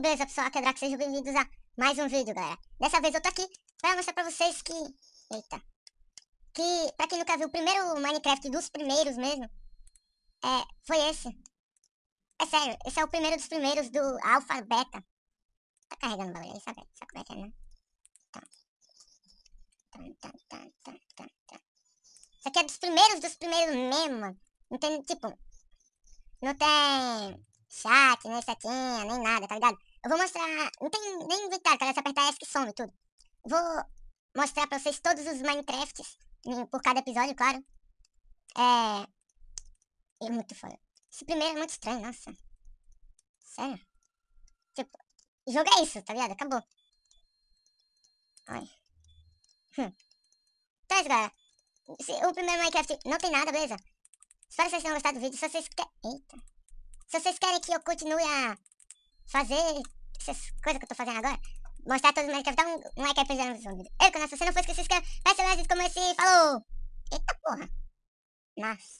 beleza pessoal, aqui é que sejam bem-vindos a mais um vídeo, galera. Dessa vez eu tô aqui pra mostrar pra vocês que... Eita. Que, pra quem nunca viu, o primeiro Minecraft dos primeiros mesmo, é, foi esse. É sério, esse é o primeiro dos primeiros do Alpha Beta. Tá carregando o bagulho aí, sabe? Sabe como é que é, né? Tá. Tá, tá, Isso aqui é dos primeiros dos primeiros mesmo, mano. Não tem, tipo... Não tem chat, nem setinha, nem nada, tá ligado? Eu vou mostrar. Não tem nem inventário, cara. É só apertar S que some tudo. Vou mostrar pra vocês todos os Minecrafts né, por cada episódio, claro. É. É muito foda. Esse primeiro é muito estranho, nossa. Sério? Tipo, jogo é isso, tá ligado? Acabou. Olha. Hum. Então é isso, galera. Se, o primeiro Minecraft não tem nada, beleza? Espero que vocês tenham gostado do vídeo. Se vocês querem. Eita. Se vocês querem que eu continue a fazer essas coisas que eu tô fazendo agora. Mostrar todos os meus inscritos. Dá um, um like aí pros meus vídeo. Eu, canal, se você não que se inscreve. ser mais de como esse. Falou! Eita porra! Nossa.